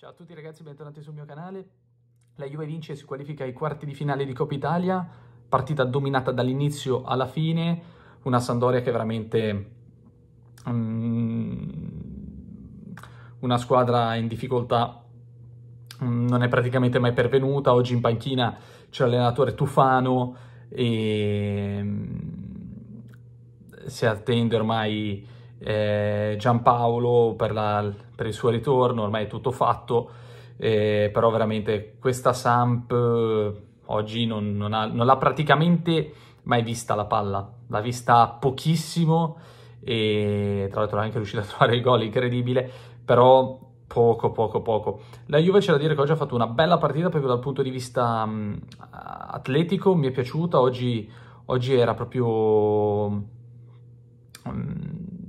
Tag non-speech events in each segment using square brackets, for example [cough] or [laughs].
Ciao a tutti ragazzi, bentornati sul mio canale. La Juve vince e si qualifica ai quarti di finale di Coppa Italia, partita dominata dall'inizio alla fine, una Sandoria che è veramente um, una squadra in difficoltà um, non è praticamente mai pervenuta, oggi in panchina c'è l'allenatore Tufano e um, si attende ormai eh, Giampaolo per, la, per, il suo ritorno, ormai è tutto fatto, eh, però veramente questa Samp eh, oggi non, non, ha, non l'ha praticamente mai vista la palla, l'ha vista pochissimo e tra l'altro è anche riuscita a [laughs] trovare il gol incredibile, però poco poco poco. La Juve c'è da dire che oggi ha fatto una bella partita proprio dal punto di vista mh, mm, atletico, mi è piaciuta, oggi, oggi era proprio... Mm,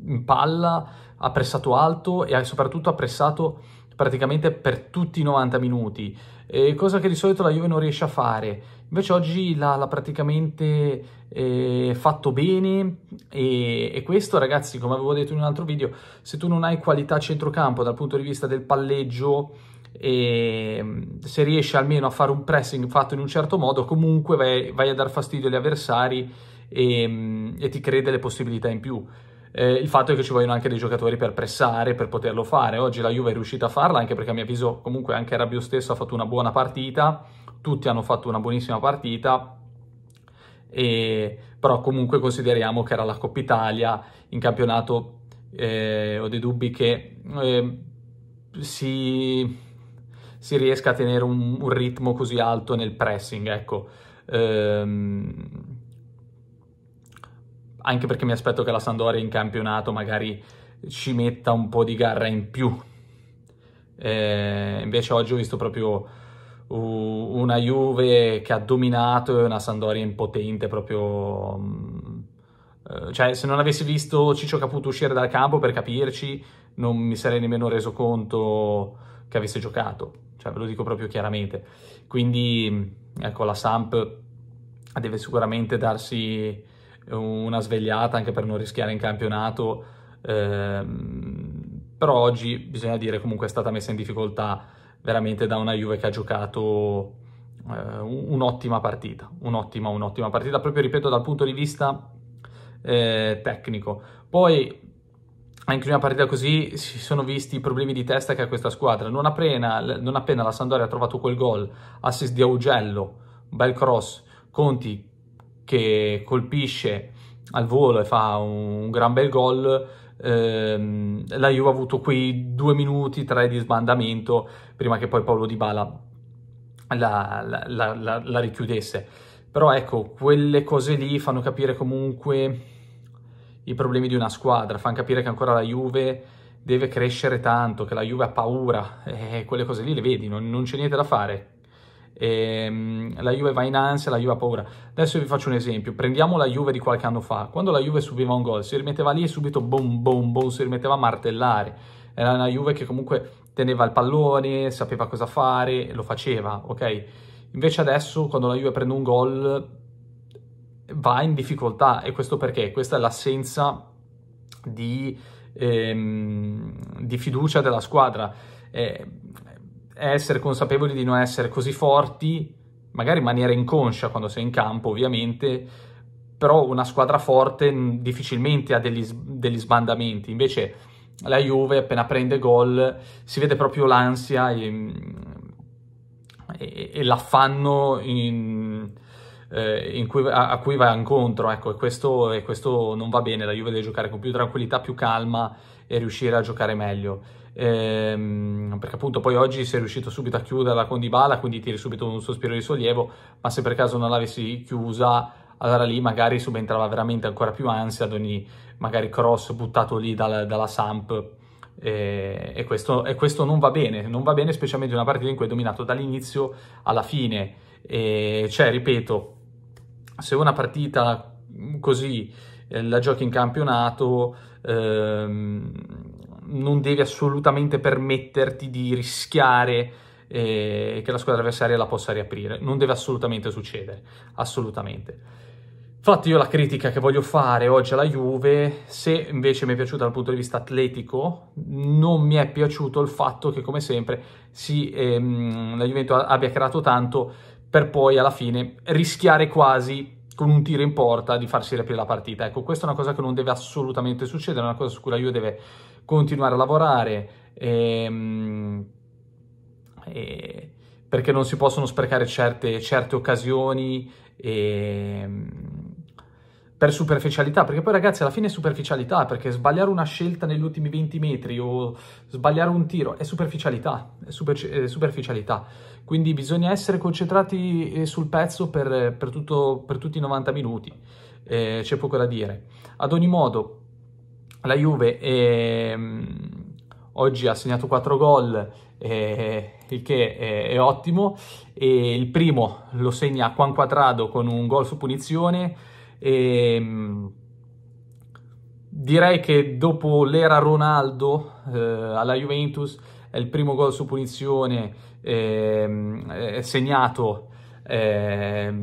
in palla, ha pressato alto e soprattutto ha pressato praticamente per tutti i 90 minuti, eh, cosa che di solito la Juve non riesce a fare. Invece oggi l'ha, l'ha praticamente eh, fatto bene e, e, questo ragazzi, come avevo detto in un altro video, se tu non hai qualità centrocampo dal punto di vista del palleggio, eh, se riesci almeno a fare un pressing fatto in un certo modo, comunque vai, vai a dar fastidio agli avversari e, ehm, e ti crede le possibilità in più eh, il fatto è che ci vogliono anche dei giocatori per pressare, per poterlo fare. Oggi la Juve è riuscita a farla, anche perché a mio avviso comunque anche Rabio stesso ha fatto una buona partita, tutti hanno fatto una buonissima partita, e... però comunque consideriamo che era la Coppa Italia in campionato, eh, ho dei dubbi che eh, si... si, riesca a tenere un, un, ritmo così alto nel pressing, ecco. Ehm anche perché mi aspetto che la Sandoria in campionato magari ci metta un po' di garra in più. Eh, invece oggi ho visto proprio una Juve che ha dominato e una Sandoria impotente proprio... Mm, eh, cioè, se non avessi visto Ciccio Caputo uscire dal campo, per capirci, non mi sarei nemmeno reso conto che avesse giocato. Cioè, ve lo dico proprio chiaramente. Quindi, ecco, la Samp deve sicuramente darsi una svegliata anche per non rischiare in campionato, ehm, però oggi bisogna dire comunque è stata messa in difficoltà veramente da una Juve che ha giocato eh, un'ottima partita, un'ottima, un'ottima partita, proprio ripeto dal punto di vista eh, tecnico. Poi anche in una partita così si sono visti i problemi di testa che ha questa squadra. Non appena, non appena la Sandoria ha trovato quel gol, assist di Augello, bel cross, Conti che colpisce al volo e fa un, un gran bel gol, ehm, la Juve ha avuto quei due minuti, tre di sbandamento prima che poi Paolo Di Bala la, la, la, la richiudesse. Però ecco, quelle cose lì fanno capire comunque i problemi di una squadra, fanno capire che ancora la Juve deve crescere tanto, che la Juve ha paura, e eh, quelle cose lì le vedi, non, non c'è niente da fare ehm, la Juve va in ansia, la Juve ha paura. Adesso vi faccio un esempio, prendiamo la Juve di qualche anno fa, quando la Juve subiva un gol si rimetteva lì e subito boom boom boom si rimetteva a martellare, era una Juve che comunque teneva il pallone, sapeva cosa fare, lo faceva, ok? Invece adesso quando la Juve prende un gol va in difficoltà e questo perché? Questa è l'assenza di, ehm, di fiducia della squadra. Eh, essere consapevoli di non essere così forti, magari in maniera inconscia quando sei in campo ovviamente, però una squadra forte difficilmente ha degli, degli sbandamenti, invece la Juve appena prende gol si vede proprio l'ansia e, mm, e, e l'affanno in, eh, cui, a, a, cui va incontro, ecco, e questo, e questo non va bene, la Juve deve giocare con più tranquillità, più calma e riuscire a giocare meglio ehm, perché appunto poi oggi sei riuscito subito a chiuderla con Dybala, quindi tiri subito un sospiro di sollievo, ma se per caso non l'avessi chiusa, allora lì magari subentrava veramente ancora più ansia ad ogni magari cross buttato lì dal, dalla Samp e, e, questo, e, questo, non va bene, non va bene specialmente in una partita in cui è dominato dall'inizio alla fine, e cioè ripeto, se una partita così eh, la giochi in campionato ehm, non devi assolutamente permetterti di rischiare eh, che la squadra avversaria la possa riaprire. Non deve assolutamente succedere, assolutamente. Infatti io la critica che voglio fare oggi alla Juve, se invece mi è piaciuta dal punto di vista atletico, non mi è piaciuto il fatto che come sempre si, ehm, la Juventus abbia creato tanto per poi alla fine rischiare quasi con un tiro in porta di farsi riaprire la partita. Ecco, questa è una cosa che non deve assolutamente succedere, è una cosa su cui la Juve deve continuare a lavorare e, ehm, e, perché non si possono sprecare certe, certe occasioni e, ehm, per superficialità, perché poi ragazzi alla fine è superficialità, perché sbagliare una scelta negli ultimi 20 metri o sbagliare un tiro è superficialità, è, super, è superficialità. Quindi bisogna essere concentrati eh, sul pezzo per, per, tutto, per tutti i 90 minuti, eh, c'è poco da dire. Ad ogni modo, la Juve è, mm, oggi ha segnato 4 gol, eh, il che è, è, ottimo. E il primo lo segna Juan Quadrado con un gol su punizione. E, mm, direi che dopo l'era Ronaldo eh, alla Juventus è il primo gol su punizione eh, mm, segnato eh,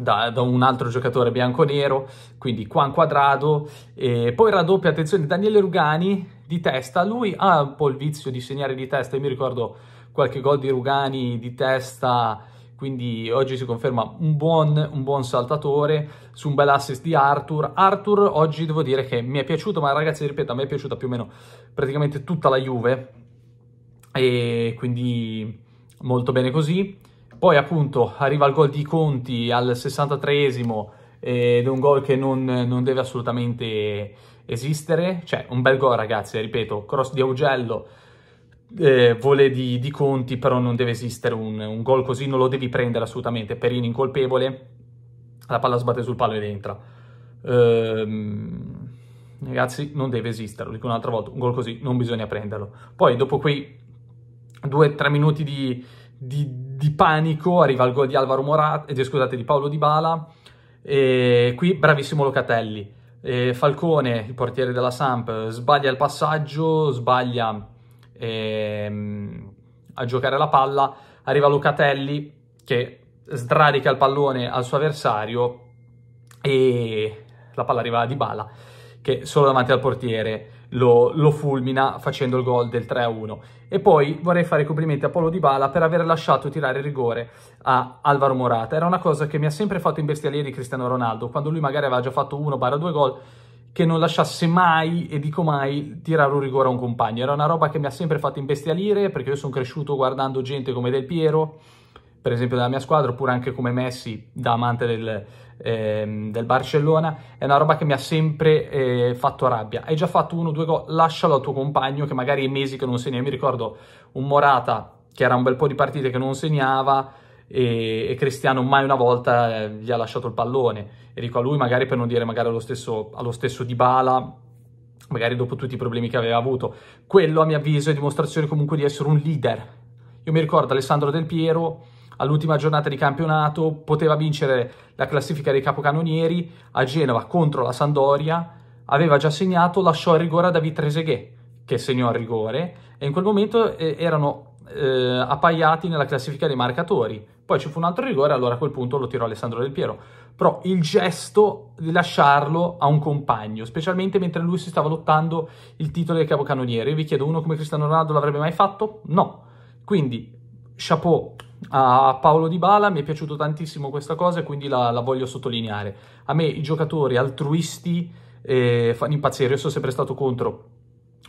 da, da, un altro giocatore bianco-nero, quindi Juan Quadrado, e poi raddoppia, attenzione, Daniele Rugani di testa, lui ha un po' il vizio di segnare di testa, io mi ricordo qualche gol di Rugani di testa, quindi oggi si conferma un buon, un buon saltatore su un bel assist di Arthur. Arthur oggi devo dire che mi è piaciuto, ma ragazzi ripeto, a me è piaciuta più o meno praticamente tutta la Juve, e quindi molto bene così. Poi appunto arriva il gol di Conti al 63esimo ed è un gol che non, non, deve assolutamente esistere. Cioè un bel gol ragazzi, ripeto, cross di Augello, eh, vole di, di, Conti, però non deve esistere un, un gol così, non lo devi prendere assolutamente. Perini incolpevole, la palla sbatte sul palo ed entra. Ehm ragazzi, non deve esistere, lo dico un'altra volta, un gol così non bisogna prenderlo. Poi dopo quei 2-3 minuti di, di, di panico, arriva il gol di Alvaro Morata, eh, scusate, di Paolo Di Bala, e qui bravissimo Locatelli. E Falcone, il portiere della Samp, sbaglia il passaggio, sbaglia ehm, a giocare la palla, arriva Locatelli che sdradica il pallone al suo avversario e la palla arriva a Dybala che solo davanti al portiere lo, lo fulmina facendo il gol del 3-1. E poi vorrei fare i complimenti a Paolo Di Bala per aver lasciato tirare il rigore a Alvaro Morata. Era una cosa che mi ha sempre fatto imbestialire di Cristiano Ronaldo, quando lui magari aveva già fatto 1-2 gol, che non lasciasse mai, e dico mai, tirare un rigore a un compagno. Era una roba che mi ha sempre fatto imbestialire, perché io sono cresciuto guardando gente come Del Piero, per esempio della mia squadra, oppure anche come Messi da amante del, ehm, del Barcellona, è una roba che mi ha sempre eh, fatto rabbia. Hai già fatto uno o due gol, lascialo al tuo compagno che magari è mesi che non segna. Io mi ricordo un Morata che era un bel po' di partite che non segnava e, e Cristiano mai una volta eh, gli ha lasciato il pallone. E dico a lui magari per non dire magari allo stesso, allo stesso Dybala magari dopo tutti i problemi che aveva avuto. Quello, a mio avviso, è dimostrazione comunque di essere un leader. Io mi ricordo Alessandro Del Piero all'ultima giornata di campionato poteva vincere la classifica dei capocannonieri a Genova contro la Sandoria, aveva già segnato, lasciò il rigore a David Trezeguet, che segnò il rigore, e in quel momento eh, erano eh, appaiati nella classifica dei marcatori. Poi ci fu un altro rigore, allora a quel punto lo tirò Alessandro Del Piero. Però il gesto di lasciarlo a un compagno, specialmente mentre lui si stava lottando il titolo del capocannoniere. Io vi chiedo, uno come Cristiano Ronaldo l'avrebbe mai fatto? No. Quindi, chapeau a Paolo Di Bala mi è piaciuto tantissimo questa cosa e quindi la, la voglio sottolineare. A me i giocatori altruisti eh, fanno impazzire, io sono sempre stato contro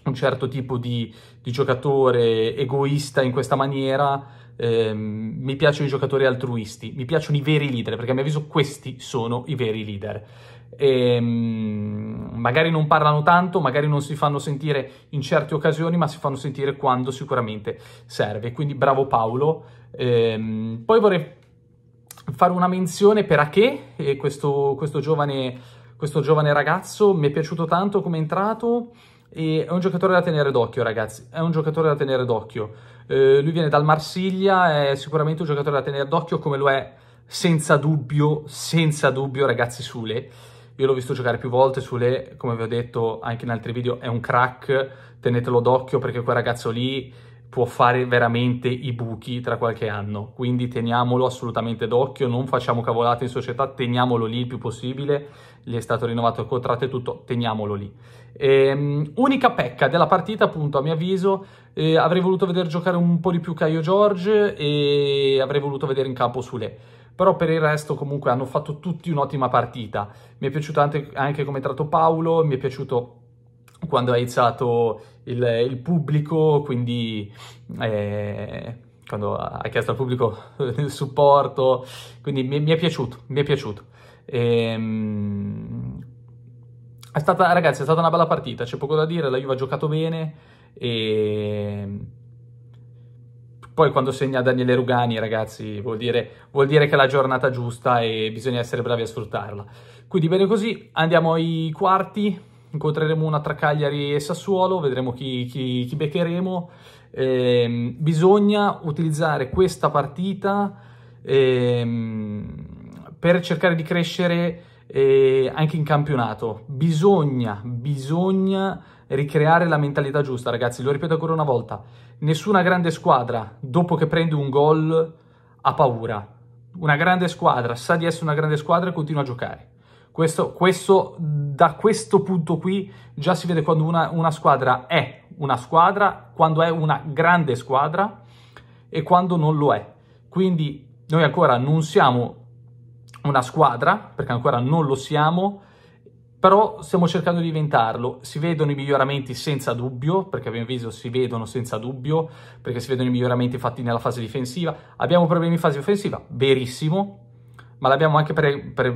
un certo tipo di, di giocatore egoista in questa maniera, eh, mi piacciono i giocatori altruisti, mi piacciono i veri leader, perché a mio avviso questi sono i veri leader. E, ehm, magari non parlano tanto, magari non si fanno sentire in certe occasioni, ma si fanno sentire quando sicuramente serve. Quindi bravo Paolo, Ehm, poi vorrei fare una menzione per Ache, eh, questo, questo, giovane, questo giovane ragazzo, mi è piaciuto tanto come è entrato, e è un giocatore da tenere d'occhio, ragazzi. È un giocatore da tenere d'occhio. Eh, lui viene dal Marsiglia, è sicuramente un giocatore da tenere d'occhio, come lo è senza dubbio, senza dubbio, ragazzi, Sule. Io l'ho visto giocare più volte, Sule, come vi ho detto anche in altri video, è un crack. Tenetelo d'occhio perché quel ragazzo lì può fare veramente i buchi tra qualche anno. Quindi teniamolo assolutamente d'occhio, non facciamo cavolate in società, teniamolo lì il più possibile. Gli è stato rinnovato il contratto e tutto, teniamolo lì. Ehm, unica pecca della partita, appunto, a mio avviso, eh, avrei voluto vedere giocare un po' di più Caio George e avrei voluto vedere in campo Sule. Però per il resto comunque hanno fatto tutti un'ottima partita. Mi è piaciuto anche, anche come è tratto Paolo, mi è piaciuto quando ha aizzato il, il pubblico, quindi eh, quando ha chiesto al pubblico [laughs] il supporto, quindi mi, mi è piaciuto, mi è piaciuto. Ehm, è stata, ragazzi, è stata una bella partita, c'è poco da dire, la Juve ha giocato bene e... Ehm, poi quando segna Daniele Rugani, ragazzi, vuol dire, vuol dire che è la giornata giusta e bisogna essere bravi a sfruttarla. Quindi bene così, andiamo ai quarti incontreremo una tra Cagliari e Sassuolo, vedremo chi, chi, chi beccheremo. Eh, bisogna utilizzare questa partita eh, per cercare di crescere eh, anche in campionato. Bisogna, bisogna ricreare la mentalità giusta, ragazzi. Lo ripeto ancora una volta. Nessuna grande squadra, dopo che prende un gol, ha paura. Una grande squadra sa di essere una grande squadra e continua a giocare. Questo, questo, da questo punto qui già si vede quando una, una squadra è una squadra, quando è una grande squadra e quando non lo è. Quindi noi ancora non siamo una squadra, perché ancora non lo siamo, però stiamo cercando di diventarlo. Si vedono i miglioramenti senza dubbio, perché abbiamo visto si vedono senza dubbio, perché si vedono i miglioramenti fatti nella fase difensiva. Abbiamo problemi in fase offensiva, verissimo, ma l'abbiamo anche per, per,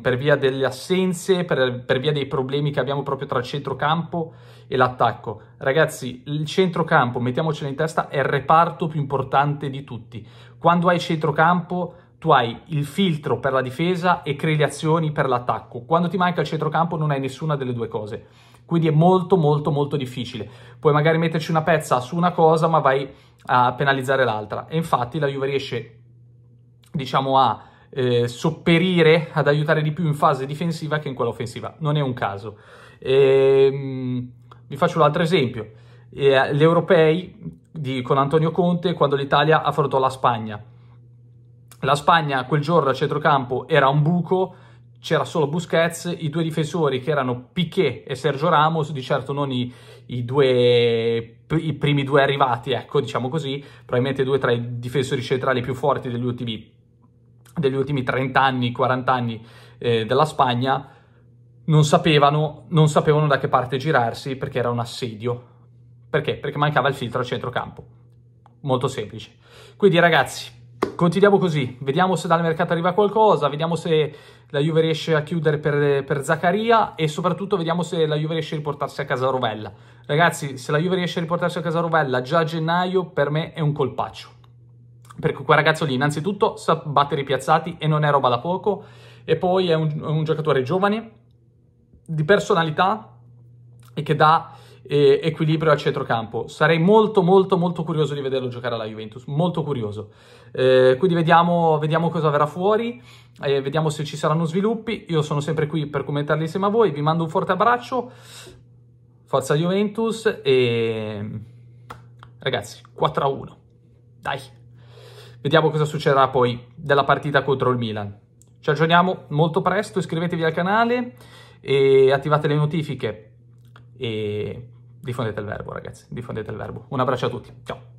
per, via delle assenze, per, per via dei problemi che abbiamo proprio tra il centrocampo e l'attacco. Ragazzi, il centrocampo, mettiamocelo in testa, è il reparto più importante di tutti. Quando hai centrocampo, tu hai il filtro per la difesa e crei le azioni per l'attacco. Quando ti manca il centrocampo non hai nessuna delle due cose. Quindi è molto molto molto difficile. Puoi magari metterci una pezza su una cosa ma vai a penalizzare l'altra. E infatti la Juve riesce diciamo a eh, sopperire, ad aiutare di più in fase difensiva che in quella offensiva. Non è un caso. Ehm, vi faccio un altro esempio. Eh, gli europei di, con Antonio Conte quando l'Italia affrontò la Spagna. La Spagna quel giorno a centrocampo era un buco, c'era solo Busquets, i due difensori che erano Piquet e Sergio Ramos, di certo non i, i, due, i primi due arrivati, ecco, diciamo così, probabilmente due tra i difensori centrali più forti degli ultimi degli ultimi 30 anni, 40 anni eh, della Spagna, non sapevano, non sapevano da che parte girarsi perché era un assedio. Perché? Perché mancava il filtro a centrocampo. Molto semplice. Quindi ragazzi, continuiamo così, vediamo se dal mercato arriva qualcosa, vediamo se la Juve riesce a chiudere per, per Zaccaria e soprattutto vediamo se la Juve riesce a riportarsi a casa Rovella. Ragazzi, se la Juve riesce a riportarsi a casa Rovella già a gennaio per me è un colpaccio. Perché quel ragazzo lì innanzitutto sa battere i piazzati e non è roba da poco, e poi è un, un giocatore giovane, di personalità e che dà eh, equilibrio al centrocampo. Sarei molto molto molto curioso di vederlo giocare alla Juventus, molto curioso. Eh, quindi vediamo, vediamo, cosa verrà fuori, eh, vediamo se ci saranno sviluppi. Io sono sempre qui per commentarli insieme a voi, vi mando un forte abbraccio, forza Juventus e ragazzi 4 a 1, dai! Vediamo cosa succederà poi della partita contro il Milan. Ci aggiorniamo molto presto, iscrivetevi al canale e attivate le notifiche e diffondete il verbo ragazzi, diffondete il verbo. Un abbraccio a tutti, ciao!